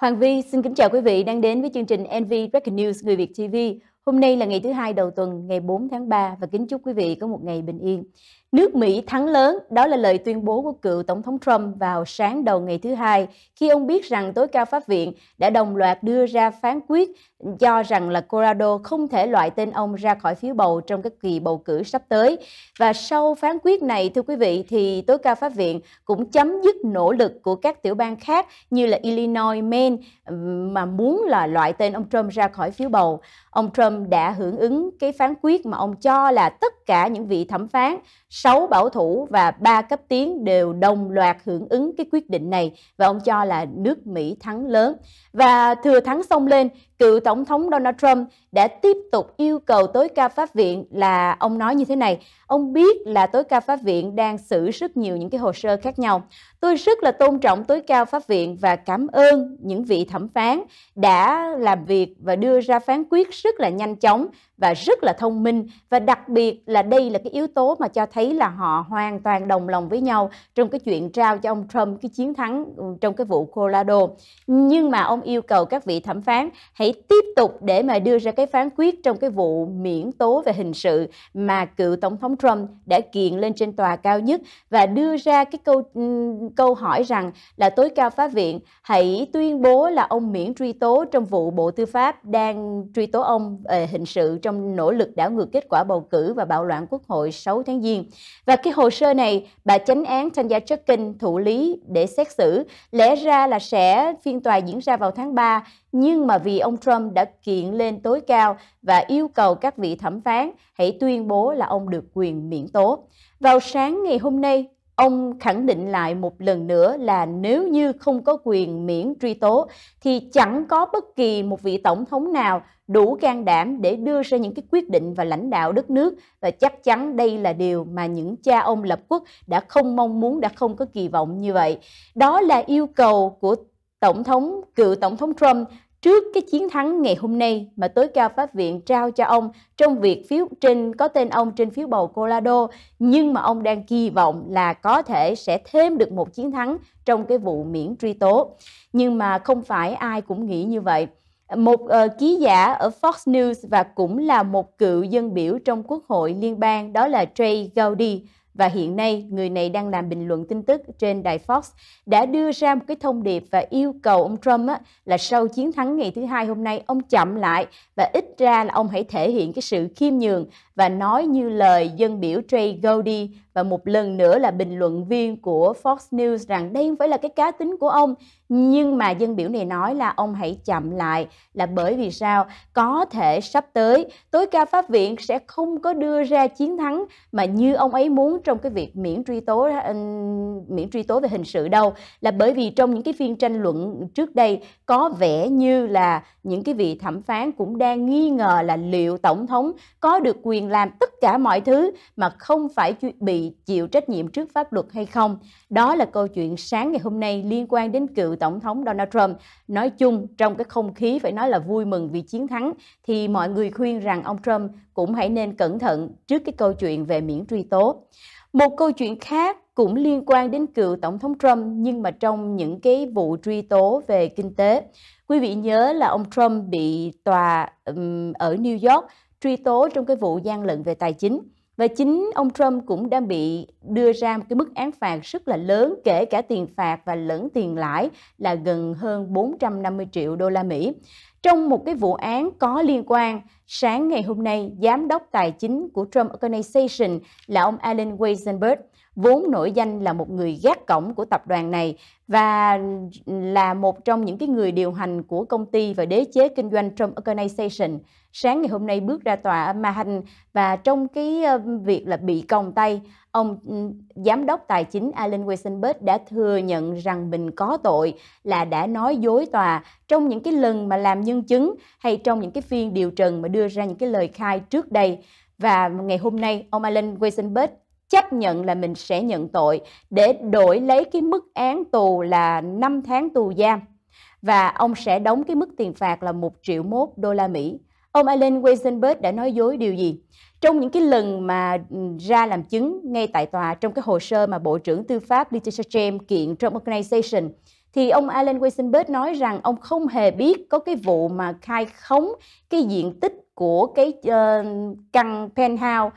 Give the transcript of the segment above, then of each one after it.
Hoàng Vi xin kính chào quý vị đang đến với chương trình NV Breaking News Người Việt TV. Hôm nay là ngày thứ hai đầu tuần, ngày 4 tháng 3 và kính chúc quý vị có một ngày bình yên. Nước Mỹ thắng lớn, đó là lời tuyên bố của cựu Tổng thống Trump vào sáng đầu ngày thứ hai khi ông biết rằng tối cao pháp viện đã đồng loạt đưa ra phán quyết cho rằng là Colorado không thể loại tên ông ra khỏi phiếu bầu trong các kỳ bầu cử sắp tới. Và sau phán quyết này, thưa quý vị, thì tối cao pháp viện cũng chấm dứt nỗ lực của các tiểu bang khác như là Illinois, Maine mà muốn là loại tên ông Trump ra khỏi phiếu bầu. Ông Trump đã hưởng ứng cái phán quyết mà ông cho là tất cả những vị thẩm phán, 6 bảo thủ và 3 cấp tiến đều đồng loạt hưởng ứng cái quyết định này và ông cho là nước Mỹ thắng lớn. Và thừa thắng xông lên cựu Tổng thống Donald Trump đã tiếp tục yêu cầu tối cao pháp viện là ông nói như thế này. Ông biết là tối cao pháp viện đang xử rất nhiều những cái hồ sơ khác nhau. Tôi rất là tôn trọng tối cao pháp viện và cảm ơn những vị thẩm phán đã làm việc và đưa ra phán quyết rất là nhanh chóng và rất là thông minh và đặc biệt là đây là cái yếu tố mà cho thấy là họ hoàn toàn đồng lòng với nhau trong cái chuyện trao cho ông Trump cái chiến thắng trong cái vụ Colorado. Nhưng mà ông yêu cầu các vị thẩm phán hãy tiếp tục để mà đưa ra cái phán quyết trong cái vụ miễn tố về hình sự mà cựu tổng thống Trump đã kiện lên trên tòa cao nhất và đưa ra cái câu ừ, câu hỏi rằng là tối cao pháp viện hãy tuyên bố là ông miễn truy tố trong vụ Bộ Tư pháp đang truy tố ông về hình sự trong nỗ lực đảo ngược kết quả bầu cử và bạo loạn quốc hội 6 tháng Giêng. Và cái hồ sơ này bà chánh án tham Gia Chutkin thụ lý để xét xử lẽ ra là sẽ phiên tòa diễn ra vào tháng 3 nhưng mà vì ông Trump đã kiện lên tối cao và yêu cầu các vị thẩm phán hãy tuyên bố là ông được quyền miễn tố. Vào sáng ngày hôm nay, ông khẳng định lại một lần nữa là nếu như không có quyền miễn truy tố thì chẳng có bất kỳ một vị tổng thống nào đủ can đảm để đưa ra những cái quyết định và lãnh đạo đất nước và chắc chắn đây là điều mà những cha ông lập quốc đã không mong muốn đã không có kỳ vọng như vậy. Đó là yêu cầu của Tổng thống, cựu Tổng thống Trump trước cái chiến thắng ngày hôm nay mà tối cao pháp viện trao cho ông trong việc phiếu trên có tên ông trên phiếu bầu Colorado nhưng mà ông đang kỳ vọng là có thể sẽ thêm được một chiến thắng trong cái vụ miễn truy tố nhưng mà không phải ai cũng nghĩ như vậy một uh, ký giả ở Fox News và cũng là một cựu dân biểu trong Quốc hội liên bang đó là Trey Gowdy và hiện nay người này đang làm bình luận tin tức trên đài Fox đã đưa ra một cái thông điệp và yêu cầu ông Trump á, là sau chiến thắng ngày thứ hai hôm nay ông chậm lại và ít ra là ông hãy thể hiện cái sự khiêm nhường và nói như lời dân biểu Trey Goldie và một lần nữa là bình luận viên của Fox News rằng đây không phải là cái cá tính của ông nhưng mà dân biểu này nói là ông hãy chậm lại là bởi vì sao có thể sắp tới tối cao pháp viện sẽ không có đưa ra chiến thắng mà như ông ấy muốn trong cái việc miễn truy tố miễn truy tố về hình sự đâu là bởi vì trong những cái phiên tranh luận trước đây có vẻ như là những cái vị thẩm phán cũng đang nghi ngờ là liệu tổng thống có được quyền làm tất cả mọi thứ mà không phải bị chịu trách nhiệm trước pháp luật hay không? Đó là câu chuyện sáng ngày hôm nay liên quan đến cựu Tổng thống Donald Trump. Nói chung, trong cái không khí phải nói là vui mừng vì chiến thắng, thì mọi người khuyên rằng ông Trump cũng hãy nên cẩn thận trước cái câu chuyện về miễn truy tố. Một câu chuyện khác cũng liên quan đến cựu Tổng thống Trump nhưng mà trong những cái vụ truy tố về kinh tế. Quý vị nhớ là ông Trump bị tòa um, ở New York truy tố trong cái vụ gian lận về tài chính. Và chính ông Trump cũng đang bị đưa ra một cái mức án phạt rất là lớn kể cả tiền phạt và lẫn tiền lãi là gần hơn 450 triệu đô la Mỹ. Trong một cái vụ án có liên quan, sáng ngày hôm nay, Giám đốc Tài chính của Trump Organization là ông Alan Weisenberg, vốn nổi danh là một người gác cổng của tập đoàn này và là một trong những cái người điều hành của công ty và đế chế kinh doanh Trump Organization sáng ngày hôm nay bước ra tòa mà hành và trong cái ờ, việc là bị còng tay, ông ừ, giám đốc tài chính Alan Weissenberg đã thừa nhận rằng mình có tội là đã nói dối tòa trong những cái lần mà làm nhân chứng hay trong những cái phiên điều trần mà đưa ra những cái lời khai trước đây. Và ngày hôm nay, ông Alan Weissenberg chấp nhận là mình sẽ nhận tội để đổi lấy cái mức án tù là 5 tháng tù giam và ông sẽ đóng cái mức tiền phạt là 1 triệu mốt đô la Mỹ. Ông Alan Weisenberg đã nói dối điều gì? Trong những cái lần mà ừ, ra làm chứng ngay tại tòa trong cái hồ sơ mà Bộ trưởng Tư pháp Letitia James kiện Trump Organization, thì ông Alan Weisenberg nói rằng ông không hề biết có cái vụ mà khai khống cái diện tích của cái uh, căn penthouse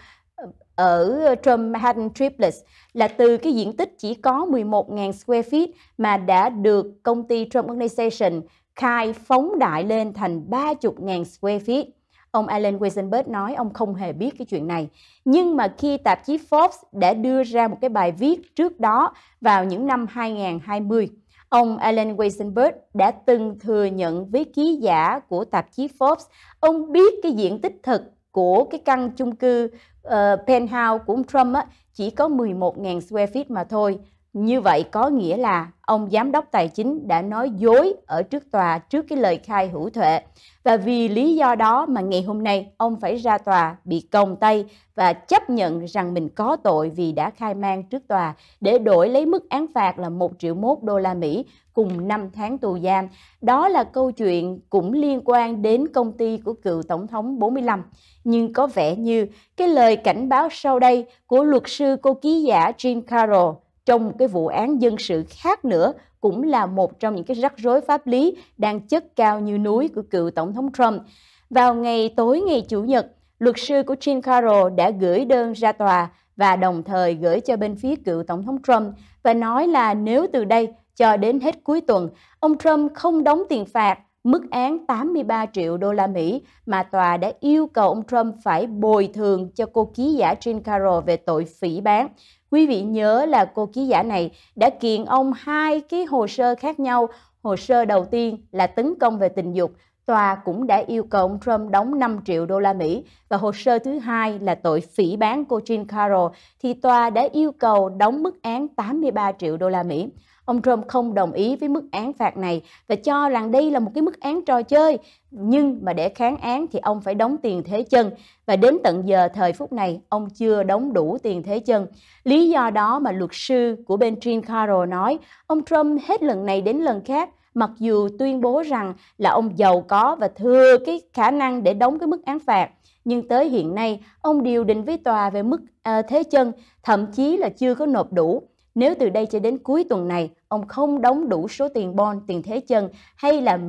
ở Trump Manhattan Triplets là từ cái diện tích chỉ có 11.000 square feet mà đã được công ty Trump Organization Khai phóng đại lên thành 30.000 square feet. Ông Alan Weisenberg nói ông không hề biết cái chuyện này. Nhưng mà khi tạp chí Forbes đã đưa ra một cái bài viết trước đó vào những năm 2020, ông Alan Weisenberg đã từng thừa nhận với ký giả của tạp chí Forbes, ông biết cái diện tích thực của cái căn chung cư uh, penthouse của ông Trump á, chỉ có 11.000 square feet mà thôi. Như vậy có nghĩa là ông giám đốc tài chính đã nói dối ở trước tòa trước cái lời khai hữu thuệ và vì lý do đó mà ngày hôm nay ông phải ra tòa bị còng tay và chấp nhận rằng mình có tội vì đã khai man trước tòa để đổi lấy mức án phạt là 1 triệu mốt đô la Mỹ cùng 5 tháng tù giam. Đó là câu chuyện cũng liên quan đến công ty của cựu Tổng thống 45. Nhưng có vẻ như cái lời cảnh báo sau đây của luật sư cô ký giả Jim Carroll trong cái vụ án dân sự khác nữa cũng là một trong những cái rắc rối pháp lý đang chất cao như núi của cựu Tổng thống Trump. Vào ngày tối ngày Chủ nhật, luật sư của Jim Carroll đã gửi đơn ra tòa và đồng thời gửi cho bên phía cựu Tổng thống Trump và nói là nếu từ đây cho đến hết cuối tuần, ông Trump không đóng tiền phạt mức án 83 triệu đô la Mỹ mà tòa đã yêu cầu ông Trump phải bồi thường cho cô ký giả Jean Carroll về tội phỉ bán. Quý vị nhớ là cô ký giả này đã kiện ông hai cái hồ sơ khác nhau. Hồ sơ đầu tiên là tấn công về tình dục, tòa cũng đã yêu cầu ông Trump đóng 5 triệu đô la Mỹ và hồ sơ thứ hai là tội phỉ bán cô Jean Carroll thì tòa đã yêu cầu đóng mức án 83 triệu đô la Mỹ. Ông Trump không đồng ý với mức án phạt này và cho rằng đây là một cái mức án trò chơi. Nhưng mà để kháng án thì ông phải đóng tiền thế chân và đến tận giờ thời phút này ông chưa đóng đủ tiền thế chân. Lý do đó mà luật sư của bên Jean Carroll nói ông Trump hết lần này đến lần khác mặc dù tuyên bố rằng là ông giàu có và thừa cái khả năng để đóng cái mức án phạt nhưng tới hiện nay ông điều định với tòa về mức à, thế chân thậm chí là chưa có nộp đủ nếu từ đây cho đến cuối tuần này ông không đóng đủ số tiền bond, tiền thế chân hay là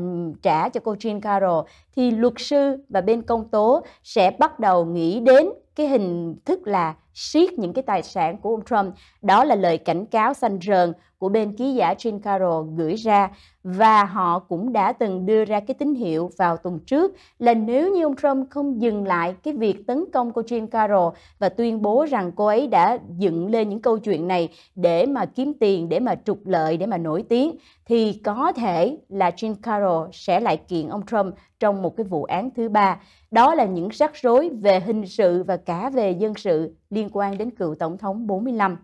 trả cho cô Jean Carroll thì luật sư và bên công tố sẽ bắt đầu nghĩ đến cái hình thức là siết những cái tài sản của ông Trump. Đó là lời cảnh cáo xanh rờn của bên ký giả Jim Carroll gửi ra và họ cũng đã từng đưa ra cái tín hiệu vào tuần trước là nếu như ông Trump không dừng lại cái việc tấn công của Jim Carroll và tuyên bố rằng cô ấy đã dựng lên những câu chuyện này để mà kiếm tiền, để mà trục lợi, để mà nổi tiếng thì có thể là Jim Carroll sẽ lại kiện ông Trump trong một cái vụ án thứ ba. Đó là những rắc rối về hình sự và cả về dân sự liên liên quan đến cựu tổng thống 45.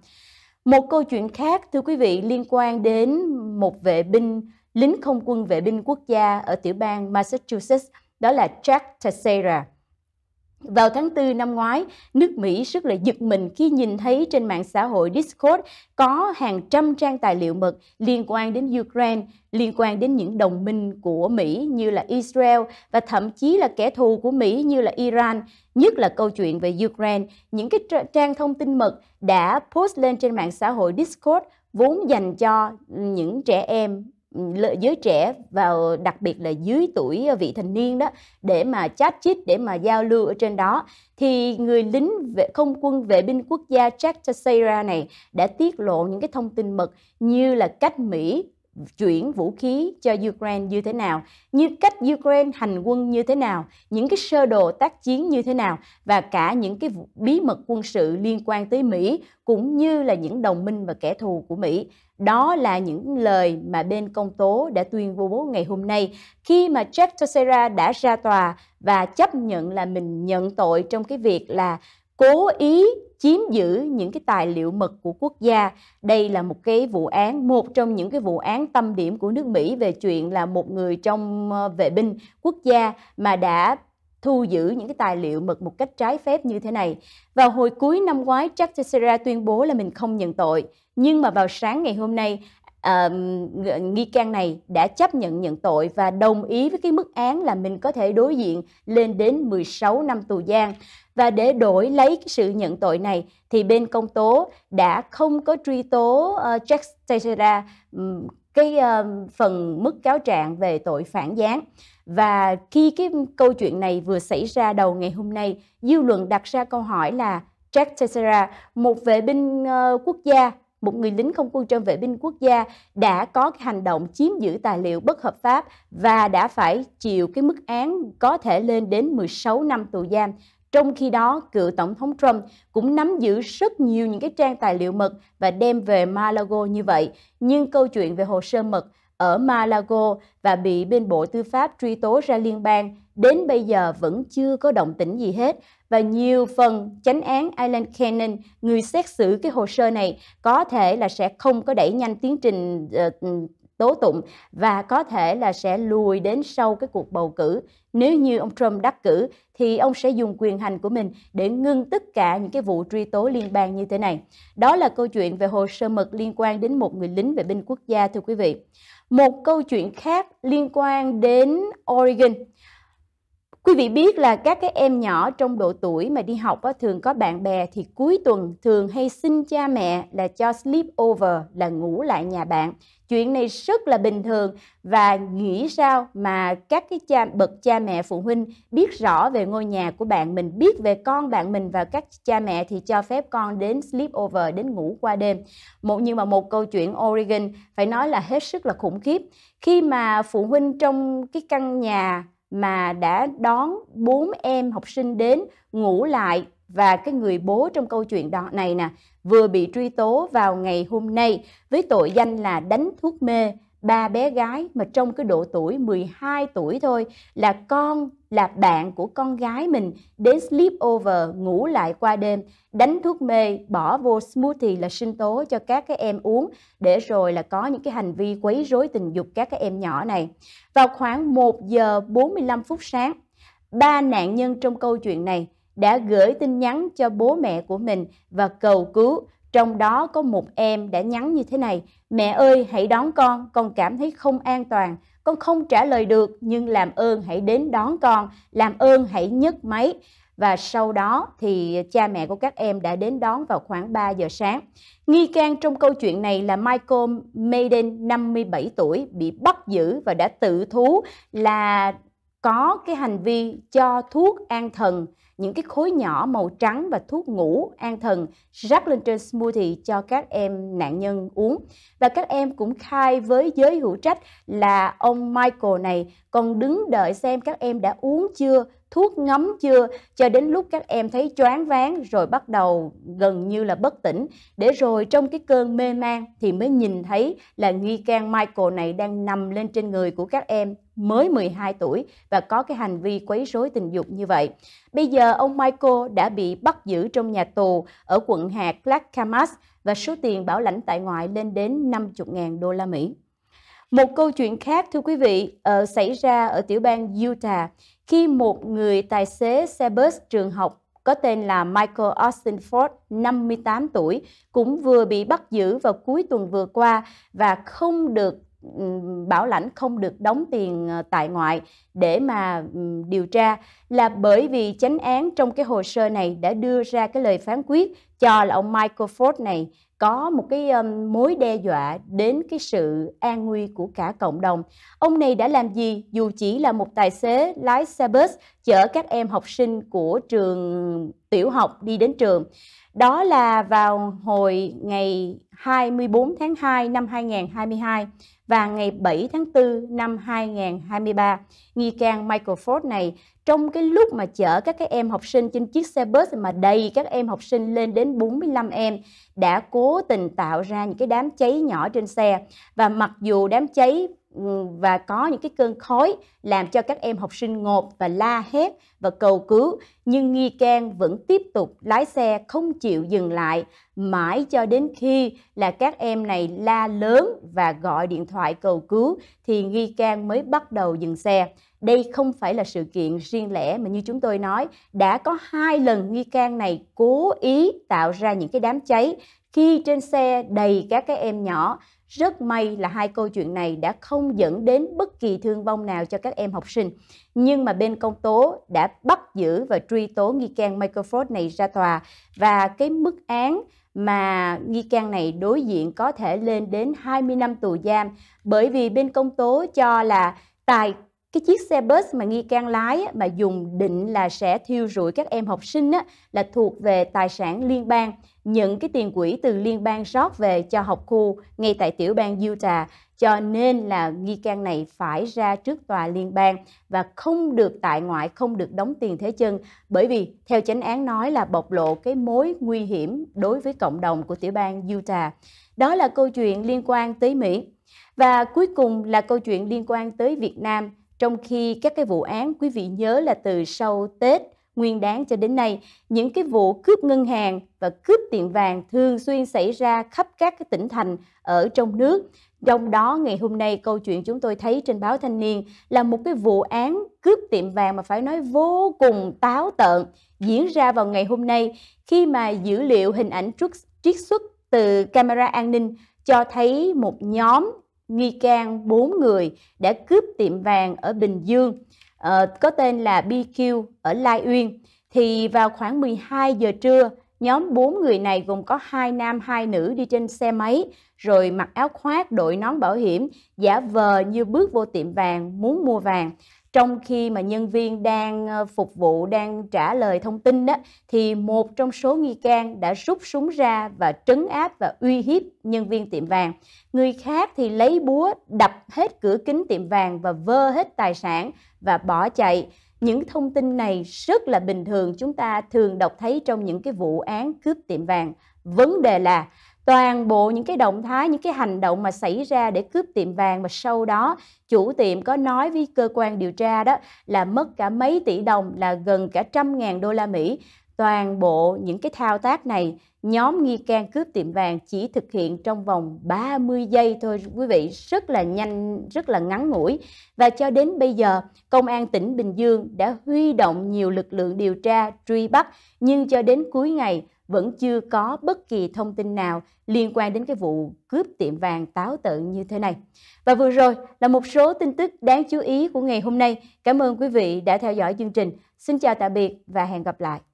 Một câu chuyện khác, thưa quý vị, liên quan đến một vệ binh, lính không quân vệ binh quốc gia ở tiểu bang Massachusetts, đó là Jack Teixeira. Vào tháng 4 năm ngoái, nước Mỹ rất là giật mình khi nhìn thấy trên mạng xã hội Discord có hàng trăm trang tài liệu mật liên quan đến Ukraine, liên quan đến những đồng minh của Mỹ như là Israel và thậm chí là kẻ thù của Mỹ như là Iran, nhất là câu chuyện về Ukraine. Những cái trang thông tin mật đã post lên trên mạng xã hội Discord vốn dành cho những trẻ em lợi giới trẻ vào đặc biệt là dưới tuổi ờ, vị thành niên đó để mà chat chít để mà giao lưu ở trên đó thì người lính vệ, không quân vệ binh quốc gia Jack Teixeira này đã tiết lộ những cái thông tin mật như là cách Mỹ chuyển vũ khí cho Ukraine như thế nào, như cách Ukraine hành quân như thế nào, những cái sơ đồ tác chiến như thế nào và cả những cái bí mật quân sự liên quan tới Mỹ cũng như là những đồng minh và kẻ thù của Mỹ. Đó là những lời mà bên công tố đã tuyên bố ngày hôm nay khi mà Jack Teixeira đã ra tòa và chấp nhận là mình nhận tội trong cái việc là cố ý chiếm giữ những cái tài liệu mật của quốc gia. Đây là một cái vụ án, một trong những cái vụ án tâm điểm của nước Mỹ về chuyện là một người trong ờ, vệ binh quốc gia mà đã thu giữ những cái tài liệu mật một cách trái phép như thế này. Vào hồi cuối năm ngoái, Jack Teixeira tuyên bố là mình không nhận tội, nhưng mà vào sáng ngày hôm nay, uh, nghi can này đã chấp nhận nhận tội và đồng ý với cái mức án là mình có thể đối diện lên đến 16 năm tù giam. Và để đổi lấy cái sự nhận tội này thì bên công tố đã không có truy tố uh, Jack Teixeira um, cái uh, phần mức cáo trạng về tội phản gián. Và khi cái câu chuyện này vừa xảy ra đầu ngày hôm nay, dư luận đặt ra câu hỏi là Jack Teixeira, một vệ binh ờ, quốc gia, một người lính không quân trong vệ binh quốc gia đã có hành động chiếm giữ tài liệu bất hợp pháp và đã phải chịu cái mức án có thể lên đến 16 năm tù giam. Trong khi đó, cựu Tổng thống Trump cũng nắm giữ rất nhiều những cái trang tài liệu mật và đem về Malago như vậy. Nhưng câu chuyện về hồ sơ mật ở Malago và bị bên Bộ Tư pháp truy tố ra liên bang, đến bây giờ vẫn chưa có động tĩnh gì hết. Và nhiều phần chánh án Alan Cannon, người xét xử cái hồ sơ này, có thể là sẽ không có đẩy nhanh tiến trình uh, tố tụng và có thể là sẽ lùi đến sau cái cuộc bầu cử. Nếu như ông Trump đắc cử thì ông sẽ dùng quyền hành của mình để ngưng tất cả những cái vụ truy tố liên bang như thế này. Đó là câu chuyện về hồ sơ mật liên quan đến một người lính vệ binh quốc gia thưa quý vị. Một câu chuyện khác liên quan đến Oregon. Quý vị biết là các cái em nhỏ trong độ tuổi mà đi học á, thường có bạn bè thì cuối tuần thường hay xin cha mẹ là cho sleep over là ngủ lại nhà bạn. Chuyện này rất là bình thường và nghĩ sao mà các cái cha bậc cha mẹ phụ huynh biết rõ về ngôi nhà của bạn mình, biết về con bạn mình và các cha mẹ thì cho phép con đến sleep over đến ngủ qua đêm. Một nhưng mà một câu chuyện Oregon phải nói là hết sức là khủng khiếp. Khi mà phụ huynh trong cái căn nhà mà đã đón bốn em học sinh đến ngủ lại và cái người bố trong câu chuyện đó này nè vừa bị truy tố vào ngày hôm nay với tội danh là đánh thuốc mê ba bé gái mà trong cái độ tuổi 12 tuổi thôi là con là bạn của con gái mình đến sleep over ngủ lại qua đêm đánh thuốc mê bỏ vô smoothie là sinh tố cho các cái em uống để rồi là có những cái hành vi quấy rối tình dục các cái em nhỏ này vào khoảng 1 giờ 45 phút sáng ba nạn nhân trong câu chuyện này đã gửi tin nhắn cho bố mẹ của mình và cầu cứu trong đó có một em đã nhắn như thế này, mẹ ơi hãy đón con, con cảm thấy không an toàn, con không trả lời được nhưng làm ơn hãy đến đón con, làm ơn hãy nhấc máy. Và sau đó thì cha mẹ của các em đã đến đón vào khoảng 3 giờ sáng. Nghi can trong câu chuyện này là Michael Maiden, 57 tuổi, bị bắt giữ và đã tự thú là có cái hành vi cho thuốc an thần, những cái khối nhỏ màu trắng và thuốc ngủ an thần rắc lên trên smoothie cho các em nạn nhân uống. Và các em cũng khai với giới hữu trách là ông Michael này còn đứng đợi xem các em đã uống chưa thuốc ngấm chưa cho đến lúc các em thấy choáng váng rồi bắt đầu gần như là bất tỉnh để rồi trong cái cơn mê man thì mới nhìn thấy là nghi can Michael này đang nằm lên trên người của các em mới 12 tuổi và có cái hành vi quấy rối tình dục như vậy. Bây giờ ông Michael đã bị bắt giữ trong nhà tù ở quận hạt Clackamas và số tiền bảo lãnh tại ngoại lên đến 50.000 đô la Mỹ. Một câu chuyện khác thưa quý vị uh, xảy ra ở tiểu bang Utah khi một người tài xế xe bus trường học có tên là Michael Austin Ford, 58 tuổi, cũng vừa bị bắt giữ vào cuối tuần vừa qua và không được bảo lãnh không được đóng tiền ờ, tại ngoại để mà điều tra là bởi vì chánh án trong cái hồ sơ này đã đưa ra cái lời phán quyết cho là ông Michael Ford này có một cái um, mối đe dọa đến cái sự an nguy của cả cộng đồng. Ông này đã làm gì dù chỉ là một tài xế lái xe bus chở các em học sinh của trường tiểu học đi đến trường. Đó là vào hồi ngày 24 tháng 2 năm 2022, và ngày 7 tháng 4 năm 2023. Nghi can Michael Ford này trong cái lúc mà chở các cái em học sinh trên chiếc xe bus mà đầy các em học sinh lên đến 45 em đã cố tình tạo ra những cái đám cháy nhỏ trên xe và mặc dù đám cháy Ừ, và có những cái cơn khói làm cho các em học sinh ngột và la hét và cầu cứu nhưng nghi can vẫn tiếp tục lái xe không chịu dừng lại mãi cho đến khi là các em này la lớn và gọi điện thoại cầu cứu thì nghi can mới bắt đầu dừng xe đây không phải là sự kiện riêng lẻ mà như chúng tôi nói đã có hai lần nghi can này cố ý tạo ra những cái đám cháy khi trên xe đầy các cái em nhỏ rất may là hai câu chuyện này đã không dẫn đến bất kỳ thương vong nào cho các em học sinh. Nhưng mà bên công tố đã bắt giữ và truy tố nghi can Michael Ford này ra tòa và cái mức án mà nghi can này đối diện có thể lên đến 20 năm tù giam bởi vì bên công tố cho là tài cái chiếc xe bus mà nghi can lái mà dùng định là sẽ thiêu rụi các em học sinh là thuộc về tài sản liên bang, những cái tiền quỹ từ liên bang rót về cho học khu ngay tại tiểu bang Utah, cho nên là nghi can này phải ra trước tòa liên bang và không được tại ngoại, không được đóng tiền thế chân, bởi vì theo chánh án nói là bộc lộ cái mối nguy hiểm đối với cộng đồng của tiểu bang Utah. Đó là câu chuyện liên quan tới Mỹ. Và cuối cùng là câu chuyện liên quan tới Việt Nam trong khi các cái vụ án quý vị nhớ là từ sau Tết nguyên đáng cho đến nay, những cái vụ cướp ngân hàng và cướp tiền vàng thường xuyên xảy ra khắp các cái tỉnh thành ở trong nước. Trong đó ngày hôm nay câu chuyện chúng tôi thấy trên báo Thanh niên là một cái vụ án cướp tiệm vàng mà phải nói vô cùng táo tợn diễn ra vào ngày hôm nay khi mà dữ liệu hình ảnh trích xuất từ camera an ninh cho thấy một nhóm nghi can bốn người đã cướp tiệm vàng ở Bình Dương ờ, có tên là BQ ở Lai Uyên. Thì vào khoảng 12 giờ trưa, nhóm bốn người này gồm có hai nam hai nữ đi trên xe máy rồi mặc áo khoác đội nón bảo hiểm giả vờ như bước vô tiệm vàng muốn mua vàng trong khi mà nhân viên đang ờ, phục vụ đang trả lời thông tin đó thì một trong số nghi can đã rút súng ra và trấn áp và uy hiếp nhân viên tiệm vàng người khác thì lấy búa đập hết cửa kính tiệm vàng và vơ hết tài sản và bỏ chạy những thông tin này rất là bình thường chúng ta thường đọc thấy trong những cái vụ án cướp tiệm vàng vấn đề là toàn bộ những cái động thái những cái hành động mà xảy ra để cướp tiệm vàng và sau đó chủ tiệm có nói với cơ quan điều tra đó là mất cả mấy tỷ đồng là gần cả trăm ngàn đô la Mỹ toàn bộ những cái thao tác này nhóm nghi can cướp tiệm vàng chỉ thực hiện trong vòng 30 giây thôi quý vị rất là nhanh rất là ngắn ngủi và cho đến bây giờ công an tỉnh Bình Dương đã huy động nhiều lực lượng điều tra truy bắt nhưng cho đến cuối ngày vẫn chưa có bất kỳ thông tin nào liên quan đến cái vụ cướp tiệm vàng táo tợn như thế này. Và vừa rồi là một số tin tức đáng chú ý của ngày hôm nay. Cảm ơn quý vị đã theo dõi chương trình. Xin chào tạm biệt và hẹn gặp lại.